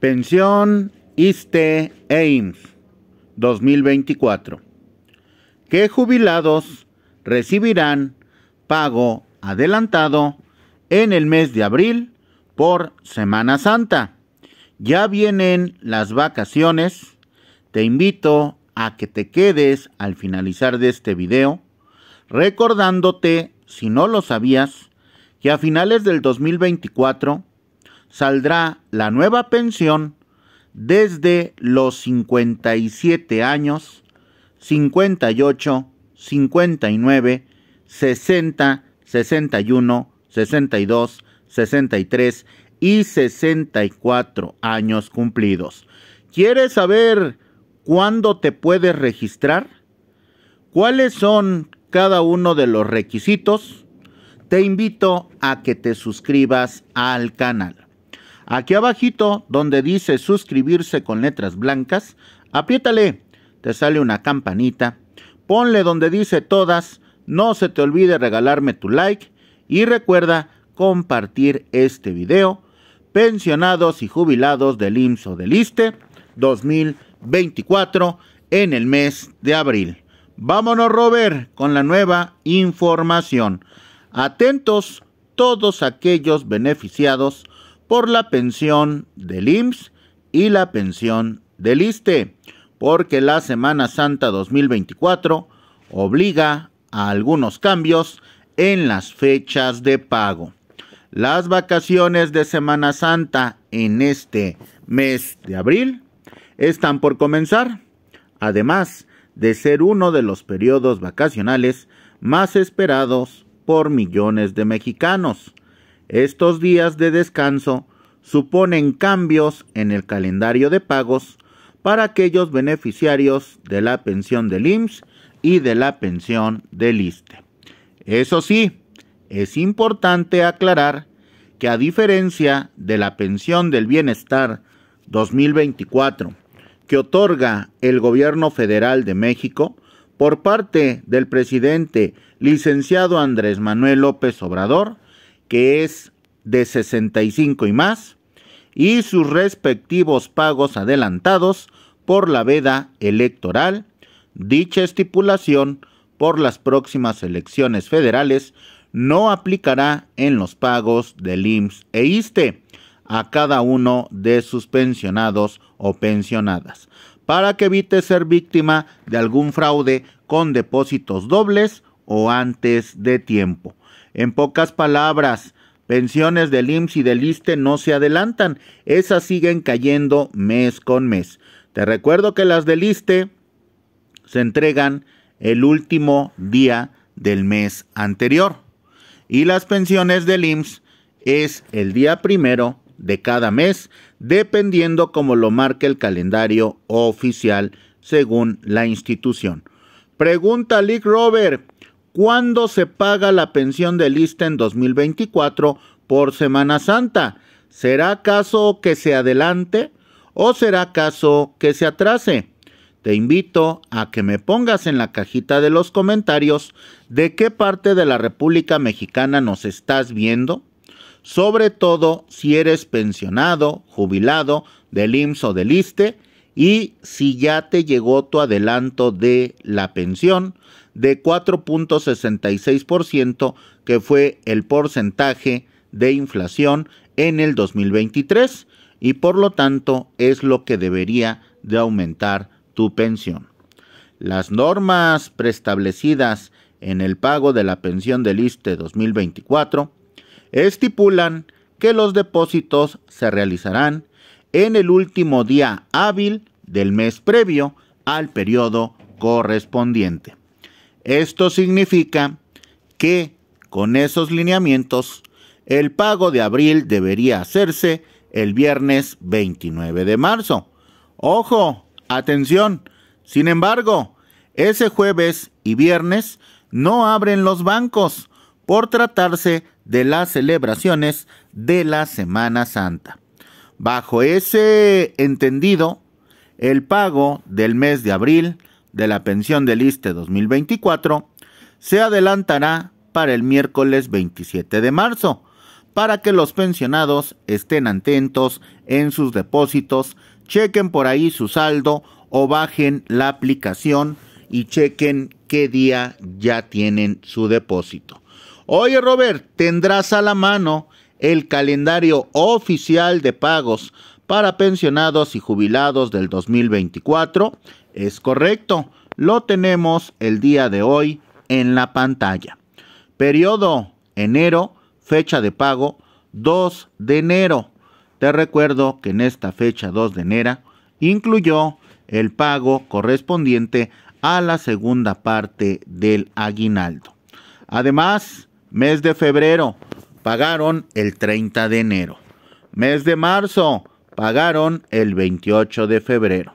Pensión ISTE 2024. ¿Qué jubilados recibirán pago adelantado en el mes de abril por Semana Santa? Ya vienen las vacaciones. Te invito a que te quedes al finalizar de este video, recordándote, si no lo sabías, que a finales del 2024 saldrá la nueva pensión desde los 57 años, 58, 59, 60, 61, 62, 63 y 64 años cumplidos. ¿Quieres saber cuándo te puedes registrar? ¿Cuáles son cada uno de los requisitos? Te invito a que te suscribas al canal. Aquí abajito, donde dice suscribirse con letras blancas, apriétale, te sale una campanita, ponle donde dice todas, no se te olvide regalarme tu like y recuerda compartir este video. Pensionados y jubilados del IMSO o del ISTE 2024 en el mes de abril. Vámonos Robert con la nueva información. Atentos todos aquellos beneficiados por la pensión del IMSS y la pensión del ISTE, porque la Semana Santa 2024 obliga a algunos cambios en las fechas de pago. Las vacaciones de Semana Santa en este mes de abril están por comenzar, además de ser uno de los periodos vacacionales más esperados por millones de mexicanos. Estos días de descanso suponen cambios en el calendario de pagos para aquellos beneficiarios de la pensión del IMSS y de la pensión del ISTE. Eso sí, es importante aclarar que a diferencia de la pensión del bienestar 2024 que otorga el gobierno federal de México por parte del presidente licenciado Andrés Manuel López Obrador, que es de 65 y más, y sus respectivos pagos adelantados por la veda electoral, dicha estipulación por las próximas elecciones federales no aplicará en los pagos del IMSS e ISTE a cada uno de sus pensionados o pensionadas, para que evite ser víctima de algún fraude con depósitos dobles o antes de tiempo. En pocas palabras, pensiones del IMSS y del ISTE no se adelantan, esas siguen cayendo mes con mes. Te recuerdo que las del ISTE se entregan el último día del mes anterior y las pensiones del IMSS es el día primero de cada mes, dependiendo como lo marque el calendario oficial según la institución. Pregunta Lick Robert, ¿Cuándo se paga la pensión de lista en 2024 por Semana Santa? ¿Será caso que se adelante o será caso que se atrase? Te invito a que me pongas en la cajita de los comentarios de qué parte de la República Mexicana nos estás viendo, sobre todo si eres pensionado, jubilado, del IMSS o del ISTE, y si ya te llegó tu adelanto de la pensión de 4.66%, que fue el porcentaje de inflación en el 2023 y por lo tanto es lo que debería de aumentar tu pensión. Las normas preestablecidas en el pago de la pensión del ISTE 2024 estipulan que los depósitos se realizarán en el último día hábil del mes previo al periodo correspondiente. Esto significa que con esos lineamientos el pago de abril debería hacerse el viernes 29 de marzo. Ojo, atención. Sin embargo, ese jueves y viernes no abren los bancos por tratarse de las celebraciones de la Semana Santa. Bajo ese entendido, el pago del mes de abril de la pensión del ISTE 2024 se adelantará para el miércoles 27 de marzo, para que los pensionados estén atentos en sus depósitos, chequen por ahí su saldo o bajen la aplicación y chequen qué día ya tienen su depósito. Oye Robert, tendrás a la mano el calendario oficial de pagos para pensionados y jubilados del 2024? Es correcto, lo tenemos el día de hoy en la pantalla. Periodo enero, fecha de pago 2 de enero. Te recuerdo que en esta fecha 2 de enero incluyó el pago correspondiente a la segunda parte del aguinaldo. Además, mes de febrero, pagaron el 30 de enero. Mes de marzo, pagaron el 28 de febrero.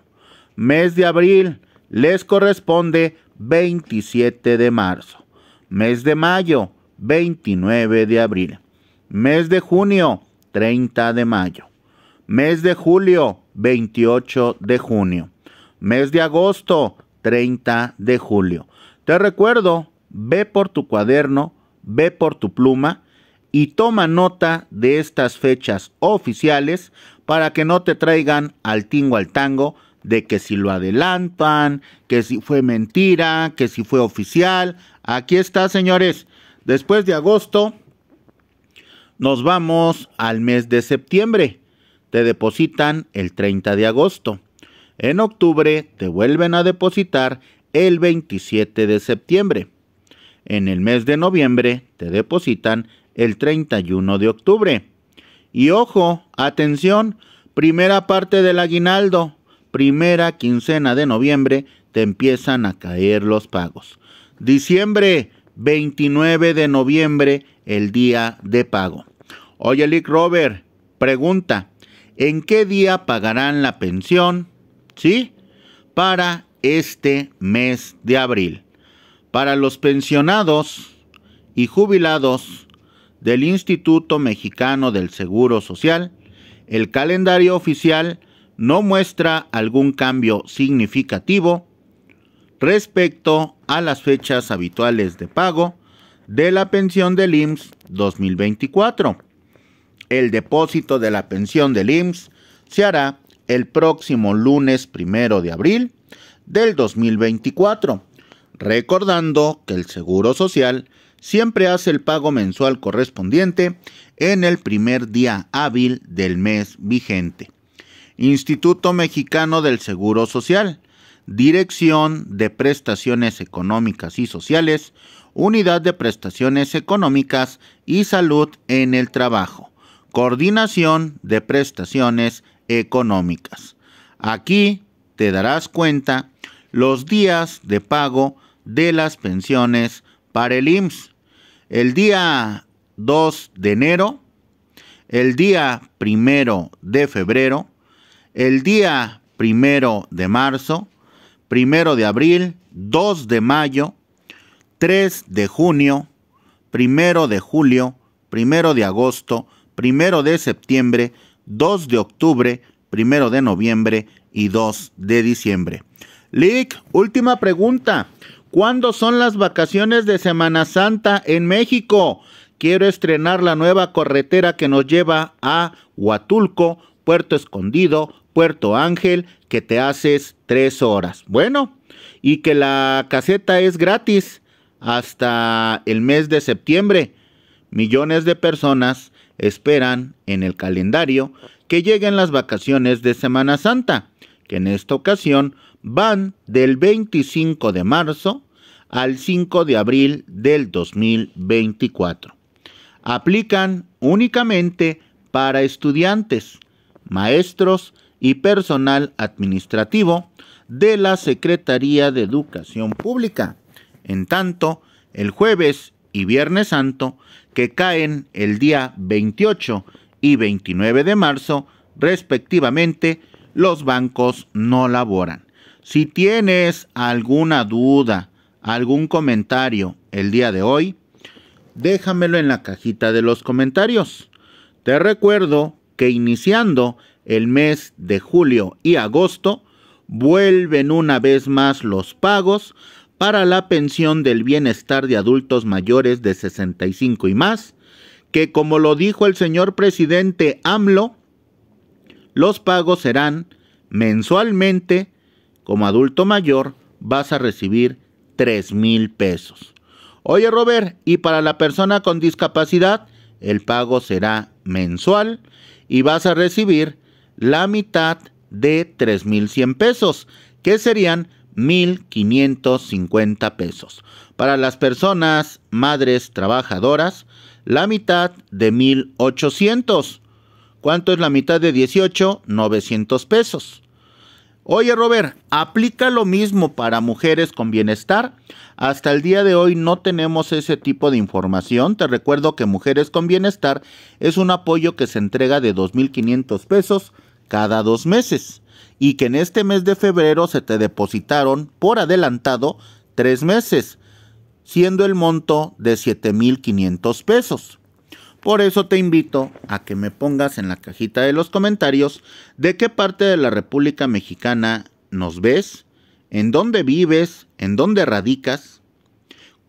Mes de abril les corresponde 27 de marzo. Mes de mayo 29 de abril. Mes de junio 30 de mayo. Mes de julio 28 de junio. Mes de agosto 30 de julio. Te recuerdo, ve por tu cuaderno, ve por tu pluma y toma nota de estas fechas oficiales para que no te traigan al tingo al tango de que si lo adelantan, que si fue mentira, que si fue oficial. Aquí está, señores. Después de agosto, nos vamos al mes de septiembre. Te depositan el 30 de agosto. En octubre te vuelven a depositar el 27 de septiembre. En el mes de noviembre te depositan el 31 de octubre. Y ojo, atención, primera parte del aguinaldo, primera quincena de noviembre, te empiezan a caer los pagos. Diciembre, 29 de noviembre, el día de pago. Oye, Lick Robert, pregunta, ¿en qué día pagarán la pensión? ¿Sí? Para este mes de abril. Para los pensionados y jubilados, del Instituto Mexicano del Seguro Social, el calendario oficial no muestra algún cambio significativo respecto a las fechas habituales de pago de la pensión del IMSS 2024. El depósito de la pensión del IMSS se hará el próximo lunes primero de abril del 2024, recordando que el Seguro Social siempre hace el pago mensual correspondiente en el primer día hábil del mes vigente. Instituto Mexicano del Seguro Social, Dirección de Prestaciones Económicas y Sociales, Unidad de Prestaciones Económicas y Salud en el Trabajo, Coordinación de Prestaciones Económicas. Aquí te darás cuenta los días de pago de las pensiones para el IMSS el día 2 de enero, el día primero de febrero, el día primero de marzo, primero de abril, 2 de mayo, 3 de junio, 1 de julio, 1 de agosto, 1 de septiembre, 2 de octubre, 1 de noviembre y 2 de diciembre. Lick, última pregunta. ¿Cuándo son las vacaciones de Semana Santa en México? Quiero estrenar la nueva carretera que nos lleva a Huatulco, Puerto Escondido, Puerto Ángel, que te haces tres horas. Bueno, y que la caseta es gratis hasta el mes de septiembre. Millones de personas esperan en el calendario que lleguen las vacaciones de Semana Santa, que en esta ocasión van del 25 de marzo al 5 de abril del 2024. Aplican únicamente para estudiantes, maestros y personal administrativo de la Secretaría de Educación Pública. En tanto, el jueves y viernes santo, que caen el día 28 y 29 de marzo, respectivamente, los bancos no laboran. Si tienes alguna duda, algún comentario el día de hoy, déjamelo en la cajita de los comentarios. Te recuerdo que iniciando el mes de julio y agosto, vuelven una vez más los pagos para la pensión del bienestar de adultos mayores de 65 y más, que como lo dijo el señor presidente AMLO, los pagos serán mensualmente como adulto mayor vas a recibir 3 mil pesos. Oye Robert, ¿y para la persona con discapacidad? El pago será mensual y vas a recibir la mitad de 3.100 pesos, que serían 1.550 pesos. Para las personas madres trabajadoras, la mitad de 1.800. ¿Cuánto es la mitad de 18? 900 pesos. Oye Robert, ¿aplica lo mismo para mujeres con bienestar? Hasta el día de hoy no tenemos ese tipo de información. Te recuerdo que Mujeres con Bienestar es un apoyo que se entrega de 2.500 pesos cada dos meses y que en este mes de febrero se te depositaron por adelantado tres meses, siendo el monto de 7.500 pesos. Por eso te invito a que me pongas en la cajita de los comentarios de qué parte de la República Mexicana nos ves, en dónde vives, en dónde radicas,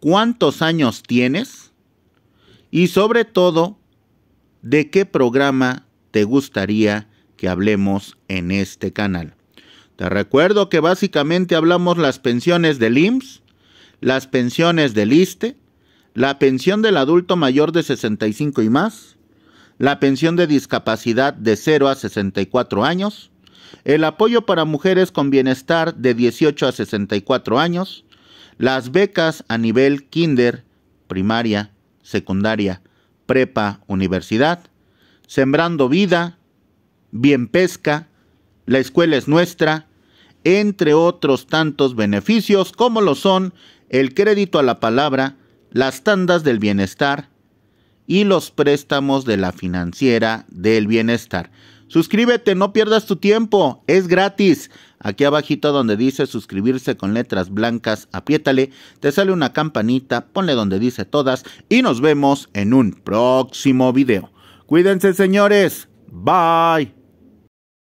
cuántos años tienes y sobre todo de qué programa te gustaría que hablemos en este canal. Te recuerdo que básicamente hablamos las pensiones del IMSS, las pensiones del ISTE, la pensión del adulto mayor de 65 y más, la pensión de discapacidad de 0 a 64 años, el apoyo para mujeres con bienestar de 18 a 64 años, las becas a nivel kinder, primaria, secundaria, prepa, universidad, sembrando vida, bien pesca, la escuela es nuestra, entre otros tantos beneficios como lo son el crédito a la palabra, las tandas del bienestar y los préstamos de la financiera del bienestar. Suscríbete, no pierdas tu tiempo, es gratis. Aquí abajito donde dice suscribirse con letras blancas, apiétale, te sale una campanita, ponle donde dice todas y nos vemos en un próximo video. Cuídense señores, bye.